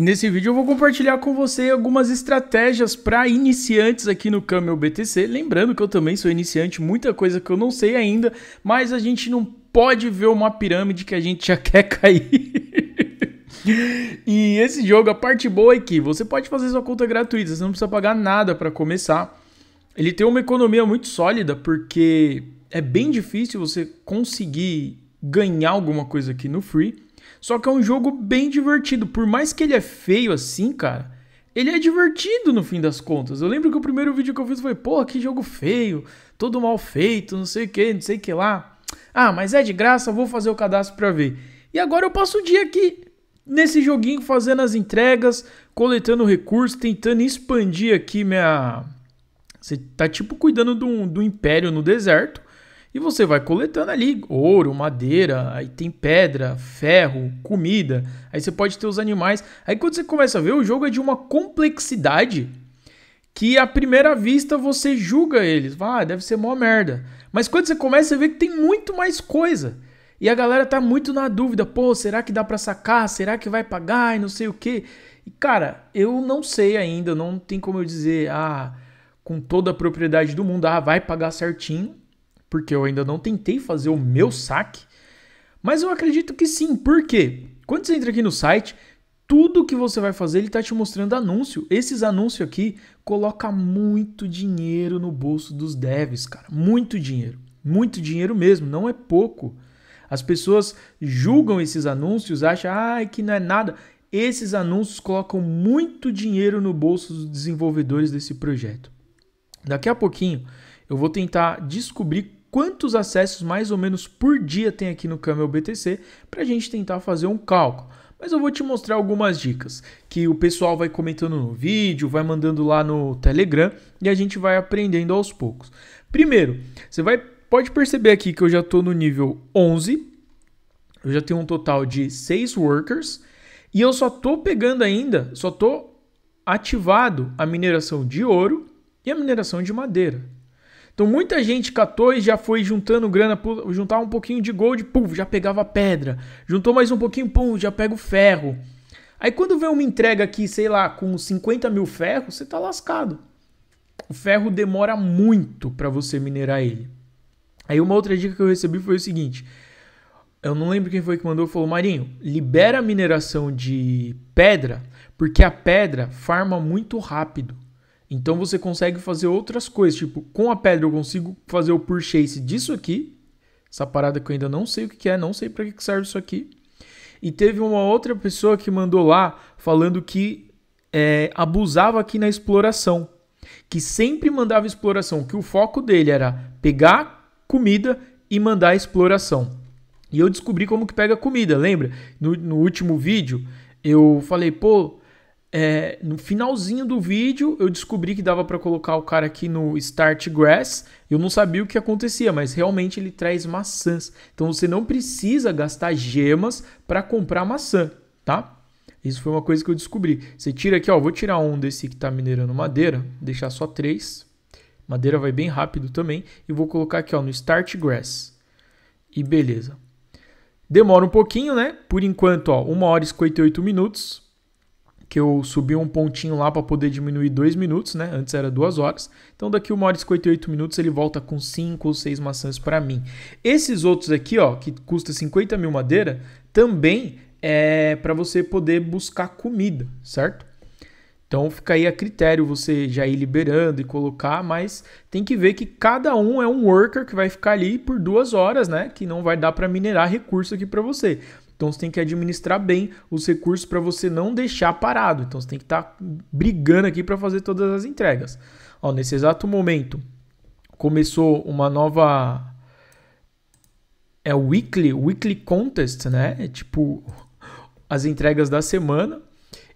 E nesse vídeo eu vou compartilhar com você algumas estratégias para iniciantes aqui no Camel BTC. Lembrando que eu também sou iniciante, muita coisa que eu não sei ainda, mas a gente não pode ver uma pirâmide que a gente já quer cair. e esse jogo, a parte boa é que você pode fazer sua conta gratuita, você não precisa pagar nada para começar. Ele tem uma economia muito sólida, porque é bem difícil você conseguir ganhar alguma coisa aqui no free. Só que é um jogo bem divertido. Por mais que ele é feio assim, cara, ele é divertido no fim das contas. Eu lembro que o primeiro vídeo que eu fiz foi, porra, que jogo feio, todo mal feito, não sei o que, não sei o que lá. Ah, mas é de graça, vou fazer o cadastro pra ver. E agora eu passo o dia aqui nesse joguinho fazendo as entregas, coletando recursos, tentando expandir aqui minha. Você tá tipo cuidando do, do império no deserto. E você vai coletando ali ouro, madeira, aí tem pedra, ferro, comida. Aí você pode ter os animais. Aí quando você começa a ver, o jogo é de uma complexidade que à primeira vista você julga eles. Ah, deve ser mó merda. Mas quando você começa a ver que tem muito mais coisa. E a galera tá muito na dúvida, pô, será que dá para sacar? Será que vai pagar? E não sei o quê. E cara, eu não sei ainda, não tem como eu dizer, ah, com toda a propriedade do mundo, ah, vai pagar certinho porque eu ainda não tentei fazer o meu saque, mas eu acredito que sim. porque Quando você entra aqui no site, tudo que você vai fazer, ele está te mostrando anúncio. Esses anúncios aqui coloca muito dinheiro no bolso dos devs, cara. Muito dinheiro. Muito dinheiro mesmo, não é pouco. As pessoas julgam esses anúncios, acham ah, que não é nada. Esses anúncios colocam muito dinheiro no bolso dos desenvolvedores desse projeto. Daqui a pouquinho eu vou tentar descobrir quantos acessos mais ou menos por dia tem aqui no Camel BTC para a gente tentar fazer um cálculo. Mas eu vou te mostrar algumas dicas que o pessoal vai comentando no vídeo, vai mandando lá no Telegram e a gente vai aprendendo aos poucos. Primeiro, você vai pode perceber aqui que eu já estou no nível 11, eu já tenho um total de 6 workers e eu só estou pegando ainda, só estou ativado a mineração de ouro e a mineração de madeira. Então muita gente catou e já foi juntando grana, juntava um pouquinho de gold, pum, já pegava pedra. Juntou mais um pouquinho, pum, já pega o ferro. Aí quando vem uma entrega aqui, sei lá, com 50 mil ferros, você tá lascado. O ferro demora muito para você minerar ele. Aí uma outra dica que eu recebi foi o seguinte: eu não lembro quem foi que mandou, falou: Marinho, libera a mineração de pedra, porque a pedra farma muito rápido. Então você consegue fazer outras coisas. Tipo, com a pedra eu consigo fazer o purchase disso aqui. Essa parada que eu ainda não sei o que é, não sei para que serve isso aqui. E teve uma outra pessoa que mandou lá falando que é, abusava aqui na exploração. Que sempre mandava exploração. Que o foco dele era pegar comida e mandar exploração. E eu descobri como que pega comida, lembra? No, no último vídeo eu falei, pô, é, no finalzinho do vídeo eu descobri que dava para colocar o cara aqui no Start Grass. Eu não sabia o que acontecia, mas realmente ele traz maçãs. Então você não precisa gastar gemas para comprar maçã, tá? Isso foi uma coisa que eu descobri. Você tira aqui, ó, vou tirar um desse que está minerando madeira, deixar só três. Madeira vai bem rápido também e vou colocar aqui, ó, no Start Grass. E beleza. Demora um pouquinho, né? Por enquanto, ó, 1 hora e 58 minutos que eu subi um pontinho lá para poder diminuir 2 minutos, né? Antes era 2 horas. Então daqui 1 hora e 58 minutos ele volta com 5 ou 6 maçãs para mim. Esses outros aqui, ó, que custa 50 mil madeira, também é para você poder buscar comida, certo? Então fica aí a critério você já ir liberando e colocar, mas tem que ver que cada um é um worker que vai ficar ali por duas horas, né? Que não vai dar para minerar recurso aqui para você. Então você tem que administrar bem os recursos para você não deixar parado. Então você tem que estar tá brigando aqui para fazer todas as entregas. Ó, nesse exato momento começou uma nova é o weekly, weekly contest, né? É tipo as entregas da semana.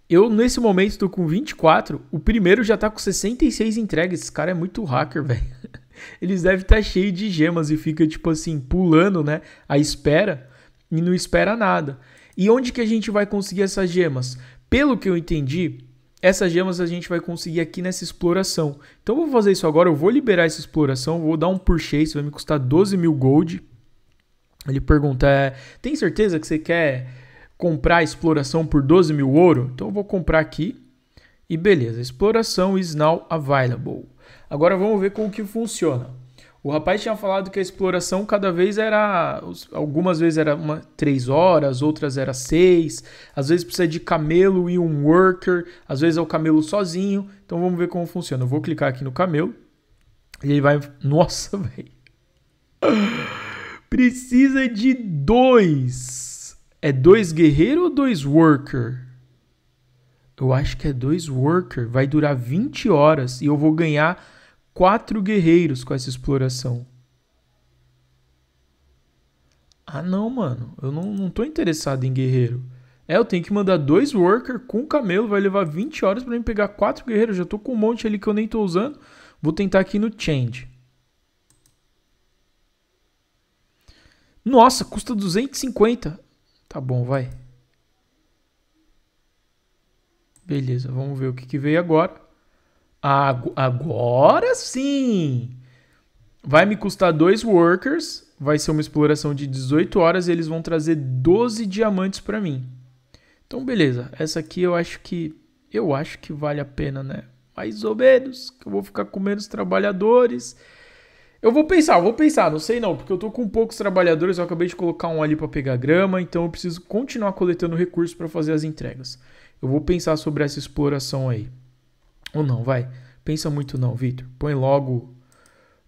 Eu, nesse momento, estou com 24. O primeiro já está com 66 entregas. Esse cara é muito hacker, velho. Eles devem estar tá cheio de gemas e fica, tipo assim, pulando, né? A espera e não espera nada. E onde que a gente vai conseguir essas gemas? Pelo que eu entendi, essas gemas a gente vai conseguir aqui nessa exploração. Então eu vou fazer isso agora, eu vou liberar essa exploração, vou dar um push isso vai me custar 12 mil gold. Ele pergunta, é, tem certeza que você quer comprar a exploração por 12 mil ouro? Então eu vou comprar aqui e beleza, exploração is now available. Agora vamos ver como que funciona. O rapaz tinha falado que a exploração cada vez era. Algumas vezes era uma, três horas, outras era seis. Às vezes precisa de camelo e um worker, às vezes é o camelo sozinho. Então vamos ver como funciona. Eu vou clicar aqui no camelo. E ele vai. Nossa, velho. Precisa de dois. É dois guerreiro ou dois worker? Eu acho que é dois worker. Vai durar 20 horas e eu vou ganhar quatro guerreiros com essa exploração. Ah, não, mano. Eu não, não tô interessado em guerreiro. É, eu tenho que mandar dois worker com o camelo. Vai levar 20 horas para mim pegar quatro guerreiros. já tô com um monte ali que eu nem tô usando. Vou tentar aqui no change. Nossa, custa 250. Tá bom, vai. Beleza, vamos ver o que, que veio agora. Agora sim! Vai me custar dois workers, vai ser uma exploração de 18 horas e eles vão trazer 12 diamantes para mim. Então, beleza. Essa aqui eu acho que eu acho que vale a pena, né? Mais ou menos, que eu vou ficar com menos trabalhadores. Eu vou pensar, vou pensar, não sei não, porque eu tô com poucos trabalhadores, eu acabei de colocar um ali para pegar grama, então eu preciso continuar coletando recursos para fazer as entregas. Eu vou pensar sobre essa exploração aí. Ou não, vai. Pensa muito não, Victor Põe logo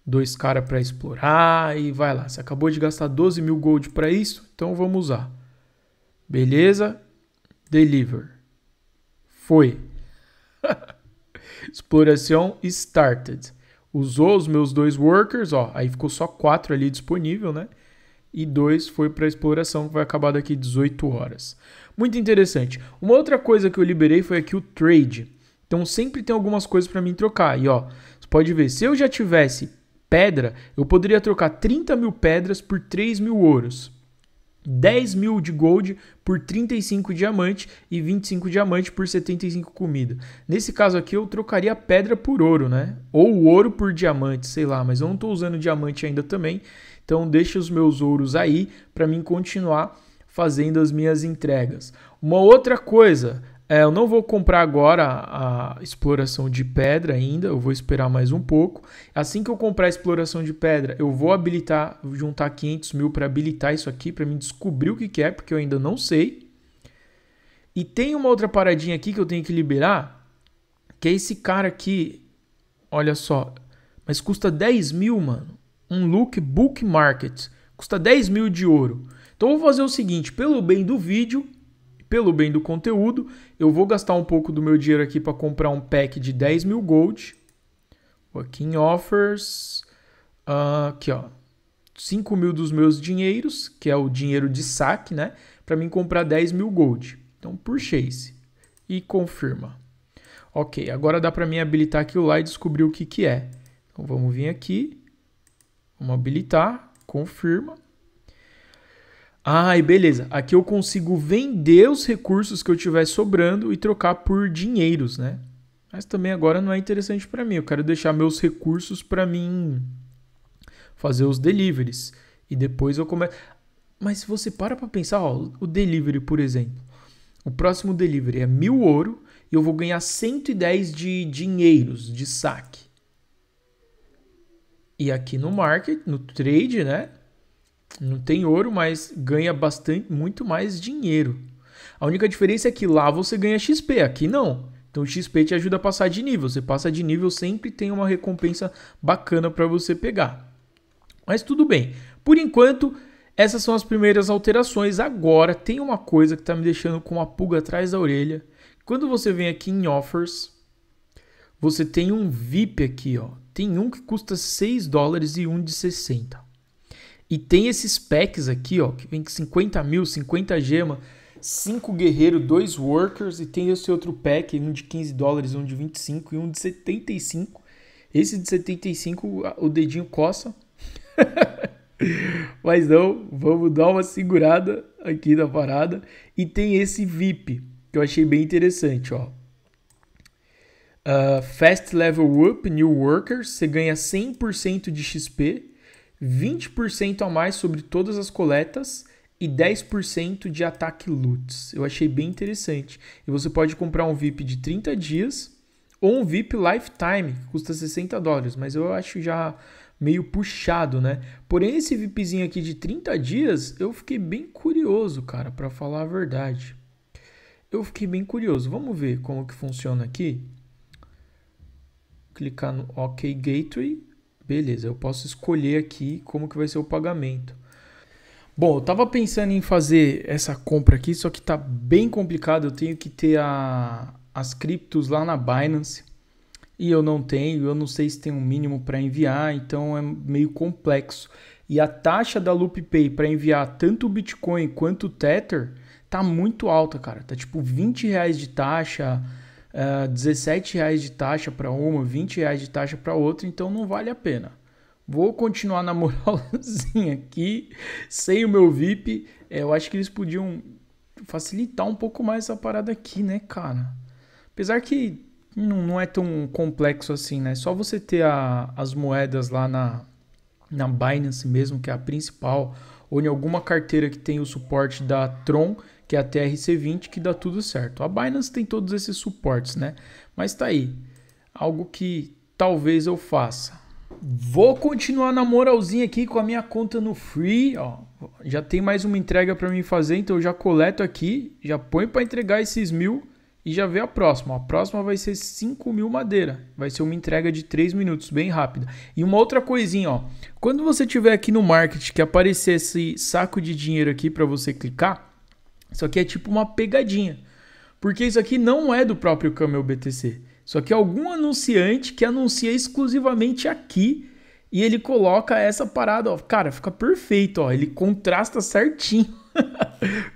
dois caras para explorar e vai lá. Você acabou de gastar 12 mil gold para isso, então vamos usar. Beleza? Deliver. Foi. Exploração started. Usou os meus dois workers, ó. Aí ficou só quatro ali disponível, né? E dois foi para exploração, que vai acabar daqui 18 horas. Muito interessante. Uma outra coisa que eu liberei foi aqui o trade. Então sempre tem algumas coisas para mim trocar. E ó, você pode ver, se eu já tivesse pedra, eu poderia trocar 30 mil pedras por 3 mil ouros. 10 mil de gold por 35 diamante e 25 diamante por 75 comida. Nesse caso aqui eu trocaria pedra por ouro, né? Ou ouro por diamante, sei lá, mas eu não estou usando diamante ainda também. Então deixa os meus ouros aí para mim continuar fazendo as minhas entregas. Uma outra coisa, é, eu não vou comprar agora a exploração de pedra ainda, eu vou esperar mais um pouco. Assim que eu comprar a exploração de pedra, eu vou habilitar, juntar 500 mil para habilitar isso aqui, para me descobrir o que, que é, porque eu ainda não sei. E tem uma outra paradinha aqui que eu tenho que liberar, que é esse cara aqui, olha só, mas custa 10 mil, mano. Um look book market, custa 10 mil de ouro. Então eu vou fazer o seguinte, pelo bem do vídeo, pelo bem do conteúdo, eu vou gastar um pouco do meu dinheiro aqui para comprar um pack de 10 mil gold. Aqui em offers, uh, aqui ó, 5 mil dos meus dinheiros, que é o dinheiro de saque, né? Para mim comprar 10 mil gold. Então, por chase. E confirma. Ok, agora dá para mim habilitar aquilo lá e descobrir o que, que é. Então, vamos vir aqui, vamos habilitar, confirma. Ah, e beleza. Aqui eu consigo vender os recursos que eu tiver sobrando e trocar por dinheiros, né? Mas também agora não é interessante para mim. Eu quero deixar meus recursos para mim fazer os deliveries e depois eu começo. Mas se você para para pensar, ó, o delivery, por exemplo, o próximo delivery é mil ouro e eu vou ganhar 110 de dinheiros de saque. E aqui no market, no trade, né? Não tem ouro, mas ganha bastante, muito mais dinheiro. A única diferença é que lá você ganha XP, aqui não. Então o XP te ajuda a passar de nível. Você passa de nível, sempre tem uma recompensa bacana para você pegar. Mas tudo bem. Por enquanto, essas são as primeiras alterações. Agora tem uma coisa que está me deixando com uma pulga atrás da orelha. Quando você vem aqui em Offers, você tem um VIP aqui, ó. Tem um que custa 6 dólares e um de 60. E tem esses packs aqui, ó, que vem com 50 mil, 50 gema, 5 guerreiro, 2 workers, e tem esse outro pack, um de 15 dólares, um de 25 e um de 75. Esse de 75, o dedinho coça. Mas não, vamos dar uma segurada aqui na parada. E tem esse VIP, que eu achei bem interessante, ó. Uh, fast Level Up, New Workers, você ganha 100% de XP 20% a mais sobre todas as coletas e 10% de ataque LUTs. Eu achei bem interessante. E você pode comprar um VIP de 30 dias ou um VIP Lifetime, que custa 60 dólares, mas eu acho já meio puxado, né? Porém, esse VIPzinho aqui de 30 dias, eu fiquei bem curioso, cara, para falar a verdade. Eu fiquei bem curioso. Vamos ver como que funciona aqui. Clicar no OK Gateway. Beleza, eu posso escolher aqui como que vai ser o pagamento. Bom, eu tava pensando em fazer essa compra aqui, só que tá bem complicado. Eu tenho que ter a, as criptos lá na Binance e eu não tenho. Eu não sei se tem um mínimo para enviar, então é meio complexo. E a taxa da Loop Pay para enviar tanto o Bitcoin quanto o Tether tá muito alta, cara. Tá tipo 20 reais de taxa uh, é, 17 reais de taxa para uma, 20 reais de taxa para outra, então não vale a pena. Vou continuar na moralzinha aqui, sem o meu VIP. É, eu acho que eles podiam facilitar um pouco mais essa parada aqui, né, cara? Apesar que não, não é tão complexo assim, né? Só você ter a, as moedas lá na, na Binance mesmo, que é a principal, ou em alguma carteira que tem o suporte da Tron, que é a TRC20, que dá tudo certo. A Binance tem todos esses suportes, né? Mas tá aí, algo que talvez eu faça. Vou continuar na moralzinha aqui com a minha conta no Free, ó. Já tem mais uma entrega para mim fazer, então eu já coleto aqui, já ponho para entregar esses mil e já vê a próxima. A próxima vai ser 5 mil madeira. Vai ser uma entrega de 3 minutos, bem rápida. E uma outra coisinha, ó. Quando você tiver aqui no market que aparecer esse saco de dinheiro aqui para você clicar, isso aqui é tipo uma pegadinha. Porque isso aqui não é do próprio Camel BTC. Isso aqui é algum anunciante que anuncia exclusivamente aqui e ele coloca essa parada, ó. Cara, fica perfeito, ó. Ele contrasta certinho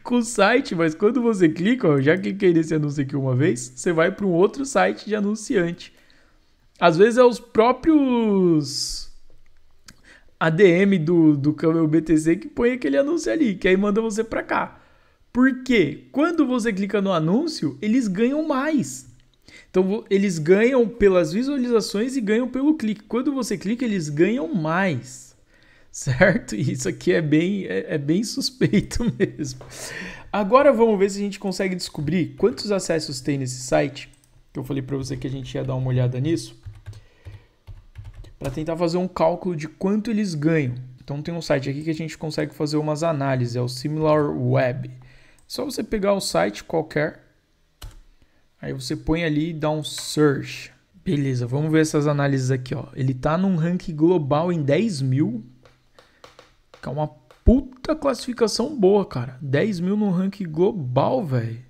com o site, mas quando você clica, ó, eu já cliquei nesse anúncio aqui uma vez, você vai para um outro site de anunciante. Às vezes é os próprios ADM do, do Camel BTC que põe aquele anúncio ali, que aí manda você para cá. Porque quando você clica no anúncio, eles ganham mais. Então eles ganham pelas visualizações e ganham pelo clique. Quando você clica, eles ganham mais. Certo? E isso aqui é bem, é, é bem suspeito mesmo. Agora vamos ver se a gente consegue descobrir quantos acessos tem nesse site. Eu falei para você que a gente ia dar uma olhada nisso. Para tentar fazer um cálculo de quanto eles ganham. Então tem um site aqui que a gente consegue fazer umas análises, é o SimilarWeb. Só você pegar o site qualquer, aí você põe ali e dá um search. Beleza, vamos ver essas análises aqui. Ó. Ele tá num ranking global em 10 mil. Que é uma puta classificação boa, cara. 10 mil no ranking global, velho.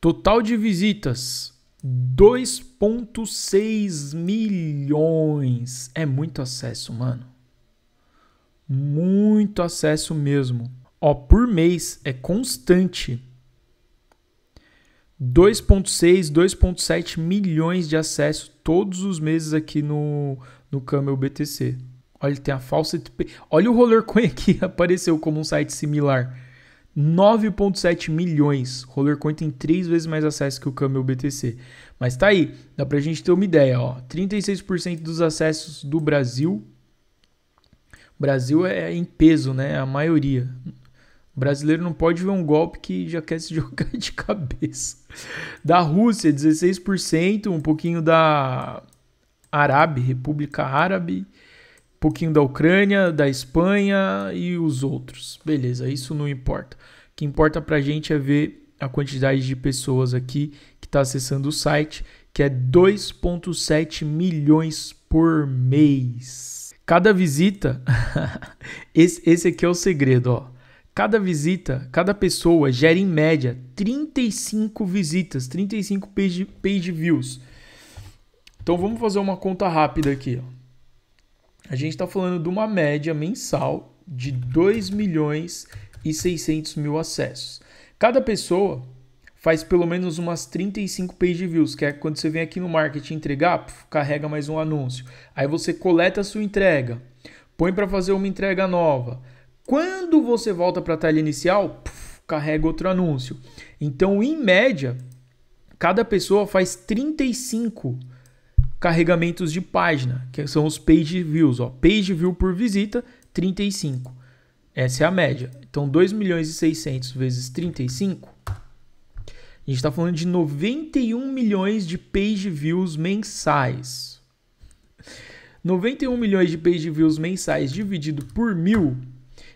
Total de visitas: 2,6 milhões. É muito acesso, mano. Muito acesso mesmo ó, por mês, é constante. 2.6, 2.7 milhões de acessos todos os meses aqui no, no Camel BTC. Olha, tem a falsa. Olha o Rollercoin aqui, apareceu como um site similar. 9.7 milhões. Rollercoin tem três vezes mais acesso que o Camel BTC. Mas tá aí, dá pra gente ter uma ideia, ó. 36% dos acessos do Brasil. Brasil é em peso, né? A maioria. O brasileiro não pode ver um golpe que já quer se jogar de cabeça. Da Rússia, 16%, um pouquinho da Arábia, República Árabe, um pouquinho da Ucrânia, da Espanha e os outros. Beleza, isso não importa. O que importa pra gente é ver a quantidade de pessoas aqui que está acessando o site, que é 2,7 milhões por mês. Cada visita, esse, esse aqui é o segredo, ó Cada visita, cada pessoa gera em média 35 visitas, 35 page, page views. Então vamos fazer uma conta rápida aqui. A gente está falando de uma média mensal de 2 milhões e 600 mil acessos. Cada pessoa faz pelo menos umas 35 page views, que é quando você vem aqui no marketing entregar, carrega mais um anúncio. Aí você coleta a sua entrega, põe para fazer uma entrega nova quando você volta para a tela inicial, carrega outro anúncio. Então, em média, cada pessoa faz 35 carregamentos de página, que são os page views. Ó. Page view por visita, 35. Essa é a média. Então, 2 milhões e 600 vezes 35. A gente está falando de 91 milhões de page views mensais. 91 milhões de page views mensais dividido por mil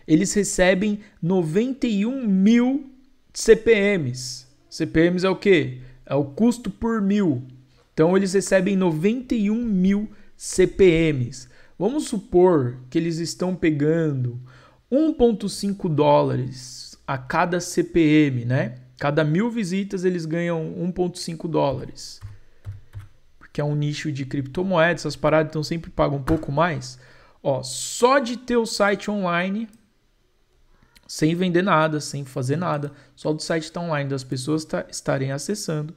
eles recebem 91 mil CPMs. CPMs é o quê? É o custo por mil. Então eles recebem 91 mil CPMs. Vamos supor que eles estão pegando 1,5 dólares a cada CPM, né? Cada mil visitas eles ganham 1,5 dólares. Porque é um nicho de criptomoedas, essas paradas então sempre pagam um pouco mais. Ó, só de ter o site online, sem vender nada, sem fazer nada, só do site estar tá online, das pessoas tá, estarem acessando.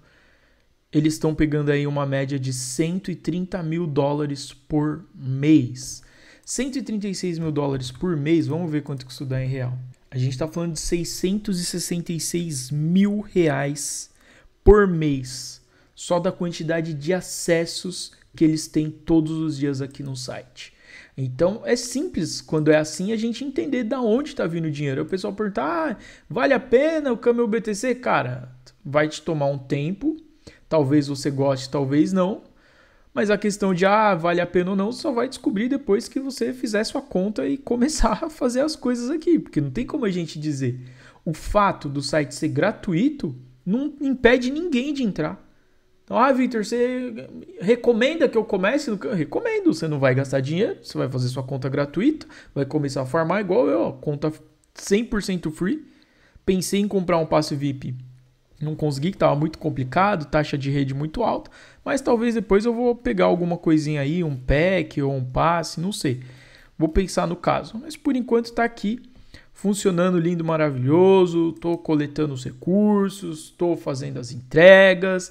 Eles estão pegando aí uma média de 130 mil dólares por mês. 136 mil dólares por mês, vamos ver quanto que isso dá em real. A gente está falando de 666 mil reais por mês, só da quantidade de acessos que eles têm todos os dias aqui no site. Então é simples quando é assim a gente entender da onde está vindo o dinheiro. O pessoal perguntar, ah, vale a pena o câmbio BTC? Cara, vai te tomar um tempo. Talvez você goste, talvez não. Mas a questão de ah, vale a pena ou não, só vai descobrir depois que você fizer sua conta e começar a fazer as coisas aqui, porque não tem como a gente dizer. O fato do site ser gratuito não impede ninguém de entrar. Então, ah, Victor, você recomenda que eu comece? Eu recomendo. Você não vai gastar dinheiro, você vai fazer sua conta gratuita, vai começar a farmar igual eu, conta 100% free. Pensei em comprar um passe VIP, não consegui, que estava muito complicado, taxa de rede muito alta, mas talvez depois eu vou pegar alguma coisinha aí, um pack ou um passe, não sei. Vou pensar no caso, mas por enquanto está aqui funcionando lindo, maravilhoso, estou coletando os recursos, estou fazendo as entregas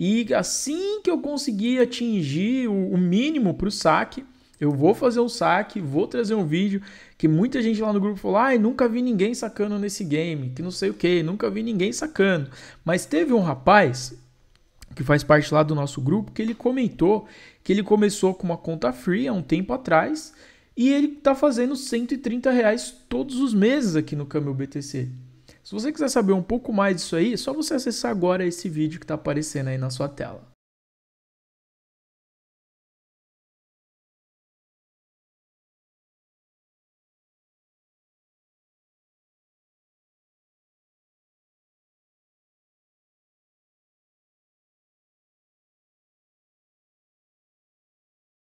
e assim que eu conseguir atingir o mínimo para o saque, eu vou fazer um saque, vou trazer um vídeo que muita gente lá no grupo falou: "Ai, ah, nunca vi ninguém sacando nesse game, que não sei o que, nunca vi ninguém sacando". Mas teve um rapaz que faz parte lá do nosso grupo que ele comentou que ele começou com uma conta free há um tempo atrás e ele está fazendo 130 reais todos os meses aqui no Camel BTC. Se você quiser saber um pouco mais disso aí, é só você acessar agora esse vídeo que está aparecendo aí na sua tela.